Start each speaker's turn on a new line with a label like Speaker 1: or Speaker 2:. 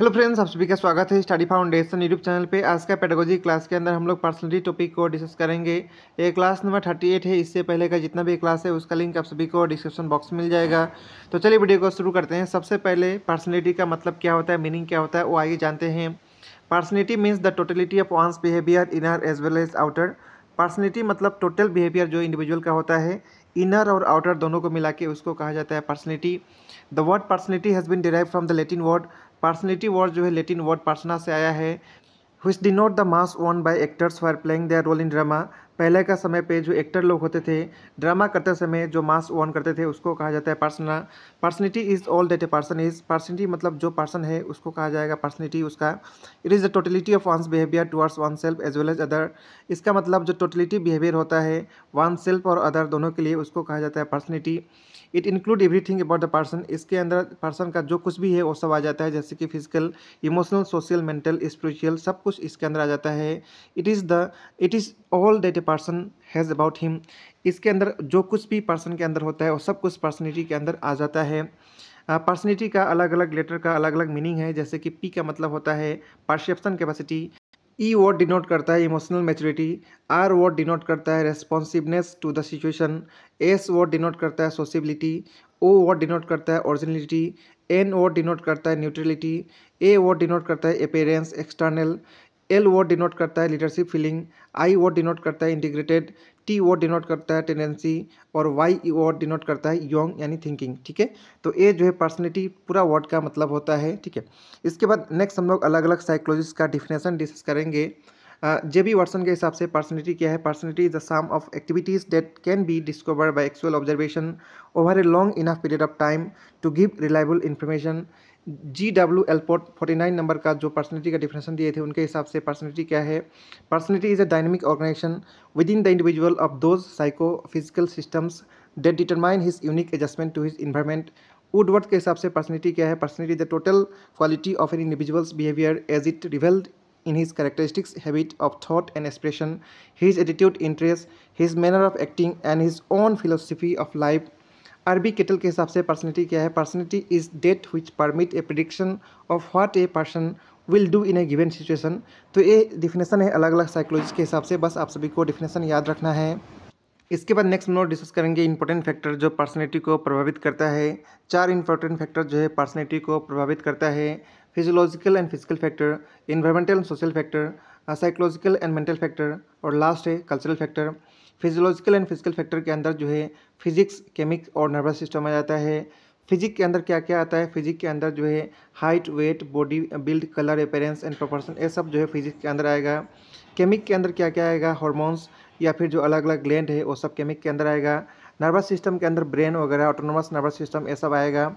Speaker 1: hello friends आप सभी का स्वागत है स्टडी फाउंडेशन यूट्यूब चैनल पे आज का पेडागोजी क्लास के अंदर हम लोग पर्सनलिटी टॉपिक को डिस्कस करेंगे ये क्लास नंबर थर्टी एट है इससे पहले का जितना भी क्लास है उसका लिंक आप सभी को डिस्क्रिप्शन बॉक्स में मिल जाएगा तो चलिए वीडियो को शुरू करते हैं सबसे पहले पर्सनलिटी का मतलब क्या होता है मीनिंग क्या होता है वो आइए जानते हैं personality means the totality of one's behaviour inner as well as outer personality मतलब टोटल बिहेवियर जो इंडिविजुअल का होता है इनर और आउटर दोनों को मिला के उसको कहा जाता है personality the word personality has been derive from the Latin word personality word जो है लेटिन वर्ड पर्सना से आया है which denote the mask worn by actors for playing their role in drama पहले का समय पे जो एक्टर लोग होते थे ड्रामा करते समय जो मास्क ऑन करते थे उसको कहा जाता है persona personality is all that a person is personality मतलब जो पर्सन है उसको कहा जाएगा पर्सनिटी उसका it is the totality of one's behaviour towards oneself as well as other इसका मतलब जो टोटलिटी बिहेवियर होता है वन सेल्फ और अदर दोनों के लिए उसको कहा जाता है personality it include everything about the person इसके अंदर पर्सन का जो कुछ भी है वो सब आ जाता है जैसे कि physical emotional social mental spiritual सब कुछ इसके अंदर आ जाता है it is the it is all that a person has about him इसके अंदर जो कुछ भी पर्सन के अंदर होता है वो सब कुछ पर्सनलिटी के अंदर आ जाता है पर्सनलिटी का अलग अलग लेटर का अलग अलग मीनिंग है जैसे कि पी का मतलब होता है perception capacity E word denote करता है emotional maturity R word denote करता है responsiveness to the situation S word denote करता है सोसिबिलिटी ओ वर्ड डिनोट करता है ओरिजिनलिटी एन वर्ड डिनोट करता है न्यूट्रलिटी ए वर्ड डिनोट करता है अपेरेंस एक्सटर्नल एल वो डिनोट करता है लीडरशिप फीलिंग आई वो डिनोट करता है इंटीग्रेटेड टी वो डिनोट करता है टेंडेंसी और वाई वो डिनोट करता है योंग यानी थिंकिंग ठीक है तो ए जो है पर्सनैलिटी पूरा वर्ड का मतलब होता है ठीक है इसके बाद नेक्स्ट हम लोग अलग अलग साइकोलॉजिस्ट का डिफिनेशन डिस्कस करेंगे जे बी वर्सन के हिसाब से पर्सनैलिटी क्या है personality is the sum of activities that can be discover by actual observation over a long enough period of time to give reliable information G W Allport forty nine number का जो personality का definition दिए थे उनके हिसाब से personality क्या है personality is a dynamic organisation within the individual of those psychophysical systems that determine his unique adjustment to his environment Woodworth के हिसाब से पर्सनलिटी क्या है personality the total quality of an individual's behaviour as it revealed in his characteristics habit of thought and expression his attitude interest his manner of acting and his own philosophy of life R B Cattell के हिसाब से personality क्या है personality is that which permit a prediction of what a person will do in a given situation तो ये definition है अलग अलग साइकोलॉजी के हिसाब से बस आप सभी को डिफिनेशन याद रखना है इसके बाद नेक्स्ट नोट डिस्कस करेंगे इंपॉर्टेंट फैक्टर जो पर्सनैलिटी को प्रभावित करता है चार इंपॉर्टेंट फैक्टर जो है पर्सनैलिटी को प्रभावित करता है physiological and physical factor environmental and social factor psychological and mental factor और लास्ट है cultural factor physiological and physical factor के अंदर जो है फिजिक्स केमिक्स और नर्वस सिस्टम आ जाता है फिजिक के अंदर क्या क्या आता है फिजिक के अंदर जो है height weight body build colour appearance and proportion ये सब जो है फिजिक्स के अंदर आएगा केमिक के अंदर क्या क्या आएगा हॉर्मोन्स या फिर जो अलग अलग ग्लैंड है वो सब केमिक के अंदर आएगा नर्वस सिस्टम के अंदर ब्रेन वगैरह ऑटोनोमस नर्वस सिस्टम ये सब आएगा